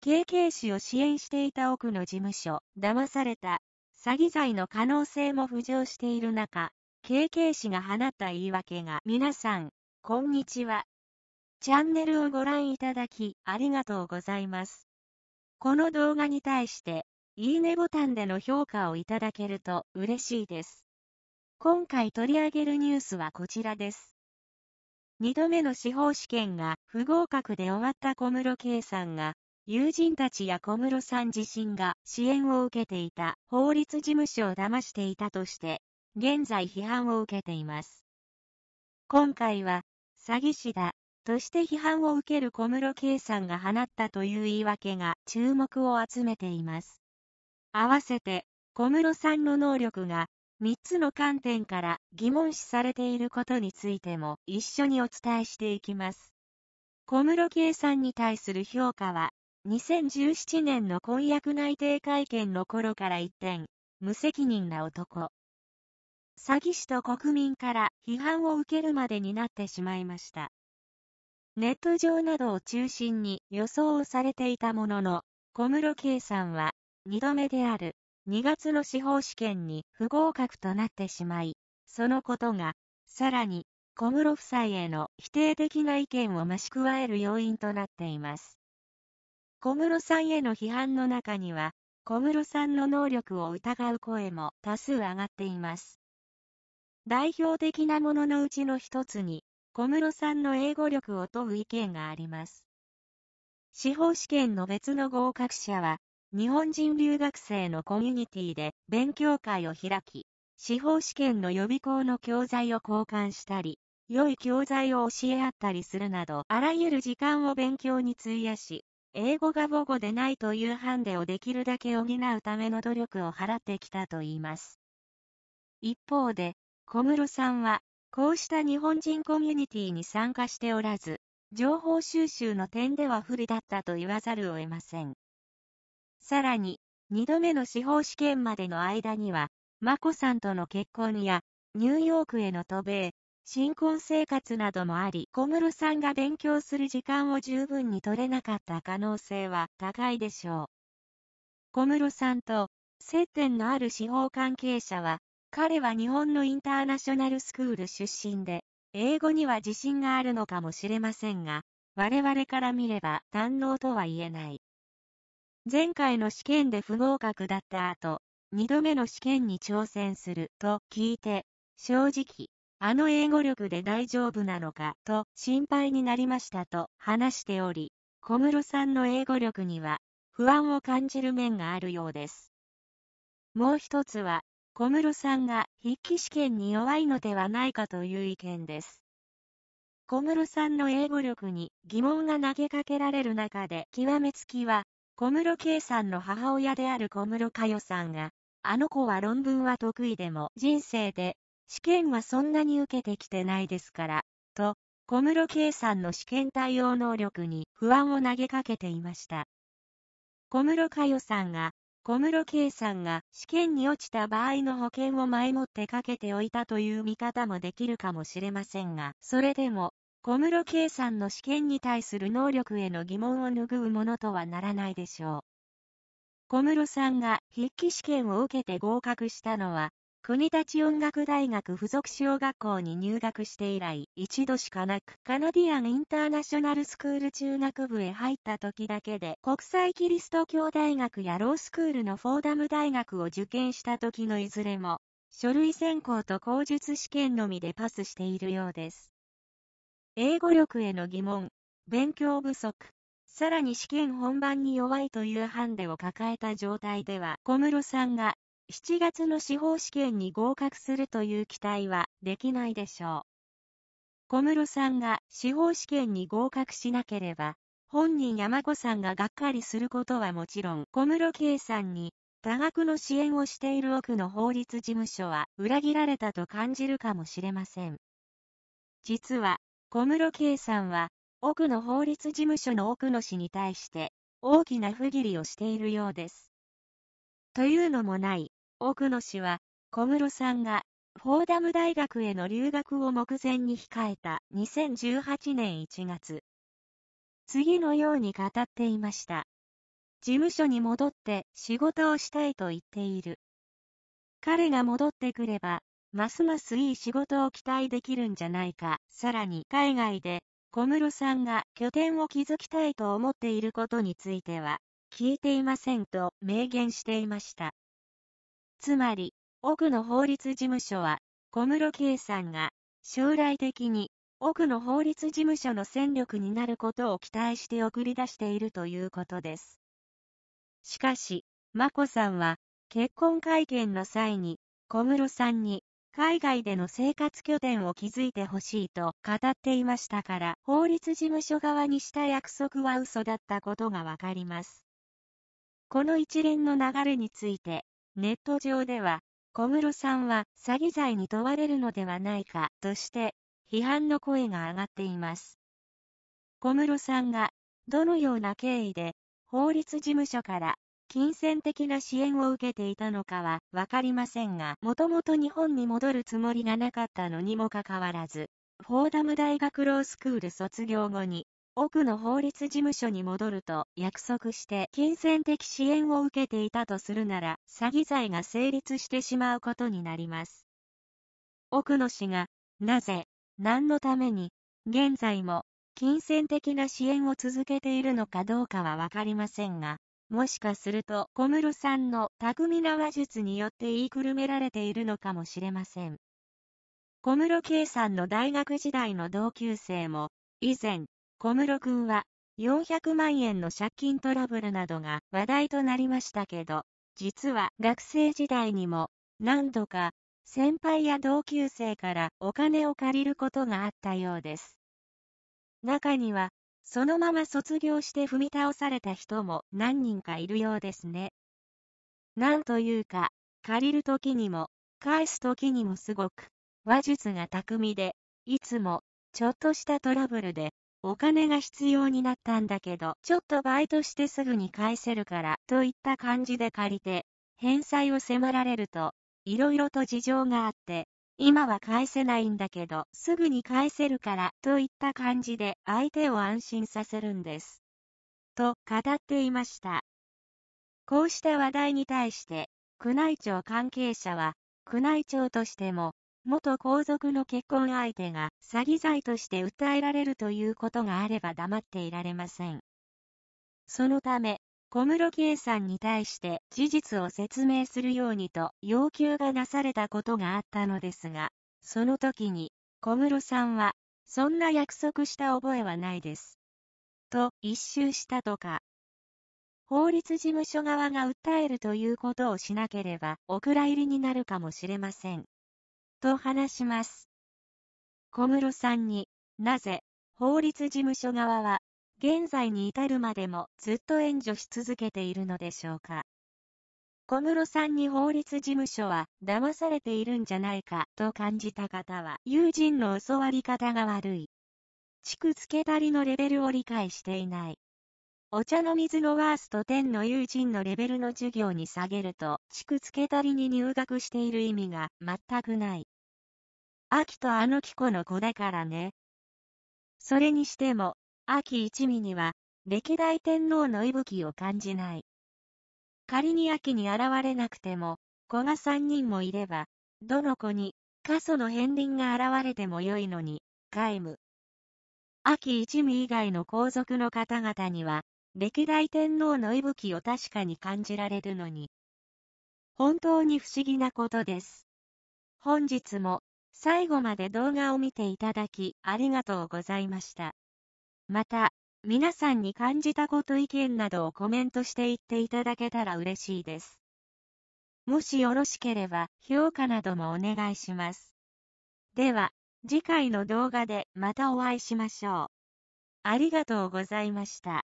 KK 氏を支援していた奥の事務所、騙された、詐欺罪の可能性も浮上している中、KK 氏が放った言い訳が、皆さん、こんにちは。チャンネルをご覧いただき、ありがとうございます。この動画に対して、いいねボタンでの評価をいただけると嬉しいです。今回取り上げるニュースはこちらです。2度目の司法試験が不合格で終わった小室圭さんが、友人たちや小室さん自身が支援を受けていた法律事務所を騙していたとして、現在批判を受けています。今回は、詐欺師だ、として批判を受ける小室圭さんが放ったという言い訳が注目を集めています。合わせて、小室さんの能力が3つの観点から疑問視されていることについても一緒にお伝えしていきます。小室圭さんに対する評価は2017年の婚約内定会見の頃から一転、無責任な男。詐欺師と国民から批判を受けるまでになってしまいました。ネット上などを中心に予想をされていたものの、小室圭さんは、2度目である2月の司法試験に不合格となってしまい、そのことが、さらに、小室夫妻への否定的な意見を増し加える要因となっています。小室さんへの批判の中には、小室さんの能力を疑う声も多数上がっています。代表的なもののうちの一つに、小室さんの英語力を問う意見があります。司法試験の別の合格者は、日本人留学生のコミュニティで勉強会を開き、司法試験の予備校の教材を交換したり、良い教材を教え合ったりするなど、あらゆる時間を勉強に費やし、英語が母語でないというハンデをできるだけ補うための努力を払ってきたといいます。一方で、小室さんは、こうした日本人コミュニティに参加しておらず、情報収集の点では不利だったと言わざるを得ません。さらに、2度目の司法試験までの間には、眞子さんとの結婚や、ニューヨークへの渡米、新婚生活などもあり、小室さんが勉強する時間を十分に取れなかった可能性は高いでしょう。小室さんと接点のある司法関係者は、彼は日本のインターナショナルスクール出身で、英語には自信があるのかもしれませんが、我々から見れば堪能とは言えない。前回の試験で不合格だった後、二度目の試験に挑戦すると聞いて、正直、あの英語力で大丈夫なのかと心配になりましたと話しており、小室さんの英語力には不安を感じる面があるようです。もう一つは、小室さんが筆記試験に弱いのではないかという意見です。小室さんの英語力に疑問が投げかけられる中で極めつきは、小室圭さんの母親である小室佳代さんが、あの子は論文は得意でも人生で試験はそんなに受けてきてないですから、と、小室圭さんの試験対応能力に不安を投げかけていました。小室佳代さんが、小室圭さんが試験に落ちた場合の保険を前もってかけておいたという見方もできるかもしれませんが、それでも、小室圭さんの試験に対する能力への疑問を拭うものとはならないでしょう。小室さんが筆記試験を受けて合格したのは、国立音楽大学附属小学校に入学して以来、一度しかなく、カナディアンインターナショナルスクール中学部へ入った時だけで、国際キリスト教大学やロースクールのフォーダム大学を受験した時のいずれも、書類選考と口述試験のみでパスしているようです。英語力への疑問、勉強不足、さらに試験本番に弱いというハンデを抱えた状態では、小室さんが7月の司法試験に合格するという期待はできないでしょう。小室さんが司法試験に合格しなければ、本人山子さんががっかりすることはもちろん、小室圭さんに多額の支援をしている奥の法律事務所は裏切られたと感じるかもしれません。実は、小室圭さんは、奥の法律事務所の奥野氏に対して、大きな不義理をしているようです。というのもない、奥野氏は、小室さんが、フォーダム大学への留学を目前に控えた2018年1月、次のように語っていました。事務所に戻って仕事をしたいと言っている。彼が戻ってくれば、ますますいい仕事を期待できるんじゃないか。さらに海外で小室さんが拠点を築きたいと思っていることについては、聞いていませんと明言していました。つまり、奥の法律事務所は、小室圭さんが、将来的に、奥の法律事務所の戦力になることを期待して送り出しているということです。しかし、眞子さんは、結婚会見の際に、小室さんに、海外での生活拠点を築いてほしいと語っていましたから、法律事務所側にした約束は嘘だったことがわかります。この一連の流れについて、ネット上では、小室さんは詐欺罪に問われるのではないかとして、批判の声が上がっています。小室さんが、どのような経緯で、法律事務所から金銭的な支援を受けていたのかは分かりませんが、もともと日本に戻るつもりがなかったのにもかかわらず、フォーダム大学ロースクール卒業後に、奥の法律事務所に戻ると約束して金銭的支援を受けていたとするなら、詐欺罪が成立してしまうことになります。奥野氏が、なぜ、何のために、現在も、金銭的な支援を続けているのかどうかは分かりませんが、もしかすると小室さんの巧みな話術によって言いくるめられているのかもしれません。小室圭さんの大学時代の同級生も、以前、小室くんは、400万円の借金トラブルなどが話題となりましたけど、実は学生時代にも、何度か、先輩や同級生からお金を借りることがあったようです。中には、そのまま卒業して踏み倒された人も何人かいるようですね。なんというか、借りる時にも、返す時にもすごく、話術が巧みで、いつも、ちょっとしたトラブルでお金が必要になったんだけど、ちょっとバイトしてすぐに返せるから、といった感じで借りて、返済を迫られると、いろいろと事情があって、今は返せないんだけど、すぐに返せるから、といった感じで相手を安心させるんです。と語っていました。こうした話題に対して、宮内庁関係者は、宮内庁としても、元皇族の結婚相手が詐欺罪として訴えられるということがあれば黙っていられません。そのため、小室圭さんに対して事実を説明するようにと要求がなされたことがあったのですが、その時に小室さんは、そんな約束した覚えはないです。と一周したとか。法律事務所側が訴えるということをしなければ、お蔵入りになるかもしれません。と話します。小室さんになぜ法律事務所側は現在に至るまでもずっと援助し続けているのでしょうか。小室さんに法律事務所は騙されているんじゃないかと感じた方は友人の教わり方が悪い。地区付けたりのレベルを理解していない。お茶の水のワースト10の友人のレベルの授業に下げると、地区付けたりに入学している意味が全くない。秋とあの木子の子だからね。それにしても、秋一味には、歴代天皇の息吹を感じない。仮に秋に現れなくても、子が三人もいれば、どの子に、過疎の片鱗が現れてもよいのに、皆無。秋一味以外の皇族の方々には、歴代天皇の息吹を確かに感じられるのに、本当に不思議なことです。本日も最後まで動画を見ていただきありがとうございました。また、皆さんに感じたこと意見などをコメントして言っていただけたら嬉しいです。もしよろしければ評価などもお願いします。では、次回の動画でまたお会いしましょう。ありがとうございました。